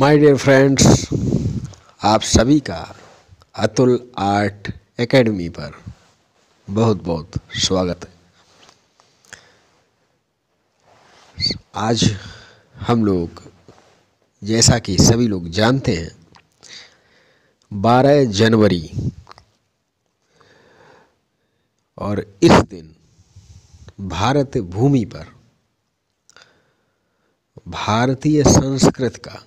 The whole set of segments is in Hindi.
माय डियर फ्रेंड्स आप सभी का अतुल आर्ट एकेडमी पर बहुत बहुत स्वागत है आज हम लोग जैसा कि सभी लोग जानते हैं 12 जनवरी और इस दिन भारत भूमि पर भारतीय संस्कृत का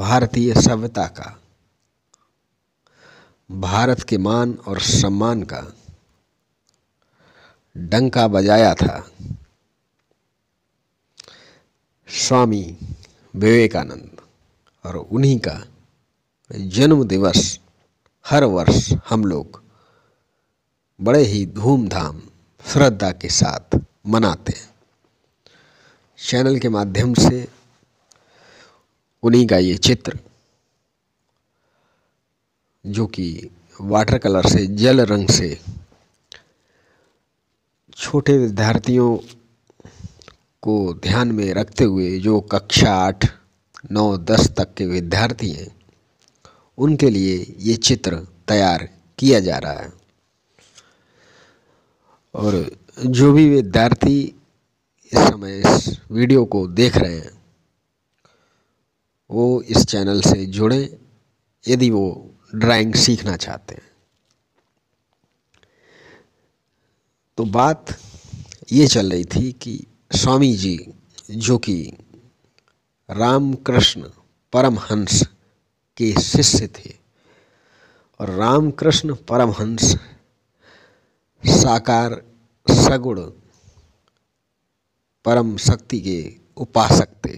भारतीय सभ्यता का भारत के मान और सम्मान का डंका बजाया था स्वामी विवेकानंद और उन्हीं का जन्म दिवस हर वर्ष हम लोग बड़े ही धूमधाम श्रद्धा के साथ मनाते हैं चैनल के माध्यम से उन्हीं का ये चित्र जो कि वाटर कलर से जल रंग से छोटे विद्यार्थियों को ध्यान में रखते हुए जो कक्षा आठ नौ दस तक के विद्यार्थी हैं उनके लिए ये चित्र तैयार किया जा रहा है और जो भी विद्यार्थी इस समय इस वीडियो को देख रहे हैं वो इस चैनल से जुड़ें यदि वो ड्राइंग सीखना चाहते हैं तो बात ये चल रही थी कि स्वामी जी जो कि रामकृष्ण परमहंस के शिष्य थे और रामकृष्ण परमहंस साकार सगुण परम शक्ति के उपासक थे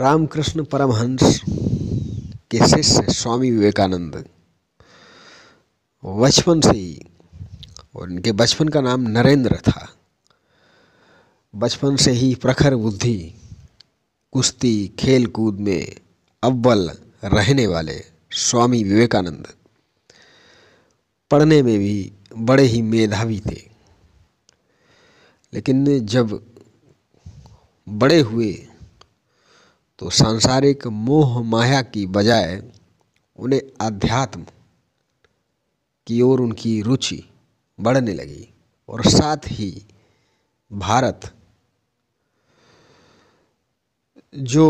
रामकृष्ण परमहंस के शिष्य स्वामी विवेकानंद बचपन से ही और इनके बचपन का नाम नरेंद्र था बचपन से ही प्रखर बुद्धि कुश्ती खेलकूद में अव्वल रहने वाले स्वामी विवेकानंद पढ़ने में भी बड़े ही मेधावी थे लेकिन जब बड़े हुए तो सांसारिक मोह माया की बजाय उन्हें आध्यात्म की ओर उनकी रुचि बढ़ने लगी और साथ ही भारत जो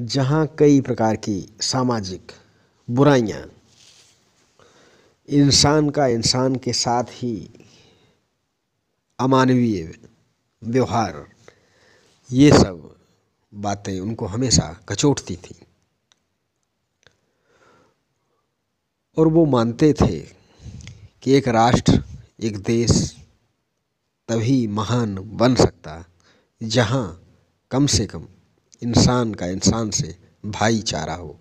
जहाँ कई प्रकार की सामाजिक बुराइयाँ इंसान का इंसान के साथ ही अमानवीय व्यवहार ये सब बातें उनको हमेशा कचोटती थी और वो मानते थे कि एक राष्ट्र एक देश तभी महान बन सकता जहाँ कम से कम इंसान का इंसान से भाईचारा हो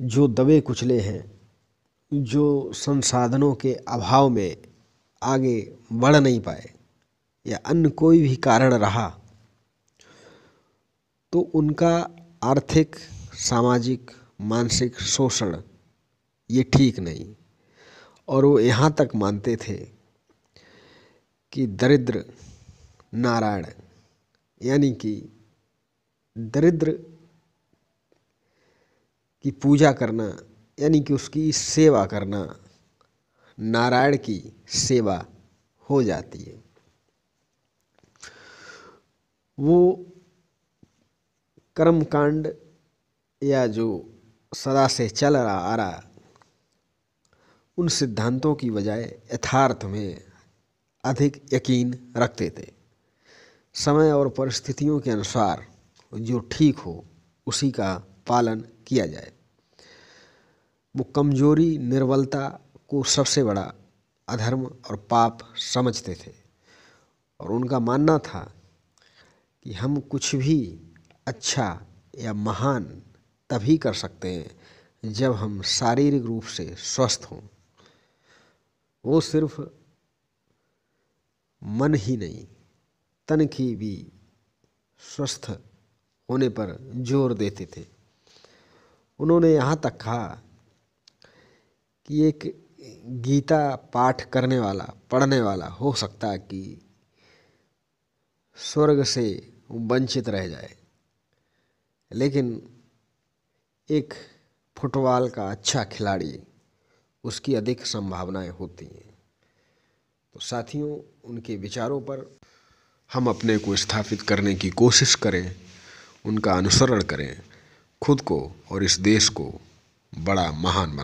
जो दबे कुचले हैं जो संसाधनों के अभाव में आगे बढ़ नहीं पाए या अन्य कोई भी कारण रहा तो उनका आर्थिक सामाजिक मानसिक शोषण ये ठीक नहीं और वो यहाँ तक मानते थे कि दरिद्र नारायण यानी कि दरिद्र की पूजा करना यानी कि उसकी सेवा करना नारायण की सेवा हो जाती है वो कर्मकांड या जो सदा से चल रहा आ रहा उन सिद्धांतों की बजाय यथार्थ में अधिक यकीन रखते थे समय और परिस्थितियों के अनुसार जो ठीक हो उसी का पालन किया जाए वो कमजोरी निर्बलता को सबसे बड़ा अधर्म और पाप समझते थे और उनका मानना था कि हम कुछ भी अच्छा या महान तभी कर सकते हैं जब हम शारीरिक रूप से स्वस्थ हों वो सिर्फ मन ही नहीं तन की भी स्वस्थ होने पर जोर देते थे उन्होंने यहाँ तक कहा कि एक गीता पाठ करने वाला पढ़ने वाला हो सकता है कि स्वर्ग से वंचित रह जाए लेकिन एक फुटबॉल का अच्छा खिलाड़ी उसकी अधिक संभावनाएं होती हैं तो साथियों उनके विचारों पर हम अपने को स्थापित करने की कोशिश करें उनका अनुसरण करें खुद को और इस देश को बड़ा महान बना